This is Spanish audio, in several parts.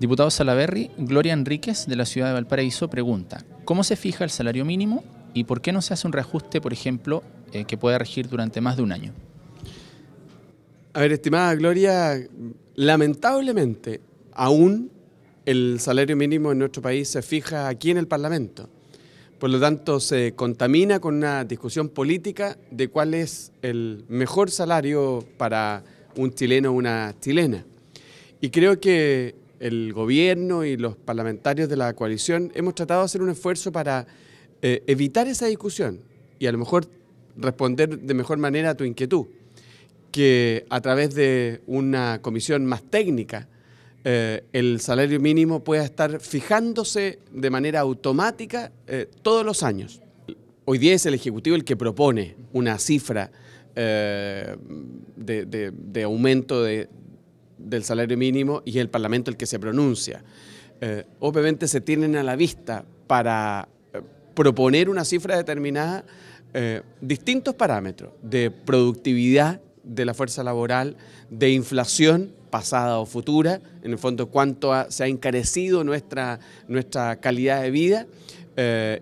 Diputado Salaverry, Gloria Enríquez de la ciudad de Valparaíso pregunta, ¿cómo se fija el salario mínimo y por qué no se hace un reajuste, por ejemplo, eh, que pueda regir durante más de un año? A ver, estimada Gloria, lamentablemente aún el salario mínimo en nuestro país se fija aquí en el Parlamento. Por lo tanto, se contamina con una discusión política de cuál es el mejor salario para un chileno o una chilena. Y creo que el gobierno y los parlamentarios de la coalición hemos tratado de hacer un esfuerzo para eh, evitar esa discusión y a lo mejor responder de mejor manera a tu inquietud, que a través de una comisión más técnica, eh, el salario mínimo pueda estar fijándose de manera automática eh, todos los años. Hoy día es el Ejecutivo el que propone una cifra de, de, aumento de, del salario mínimo y el Parlamento el que se pronuncia. Eh, obviamente se tienen a la vista para eh, proponer una cifra determinada eh, distintos parámetros de productividad de la fuerza laboral, de inflación pasada o futura, en el fondo cuánto se ha encarecido nuestra, nuestra calidad de vida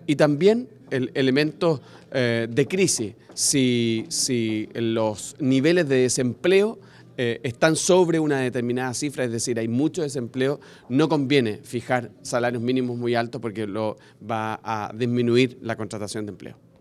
y también el, elementos de crisis, si, si los niveles de desempleo eh, están sobre una determinada cifra, es decir, hay mucho desempleo, no conviene fijar salarios mínimos muy altos porque lo va a disminuir la contratación de empleo.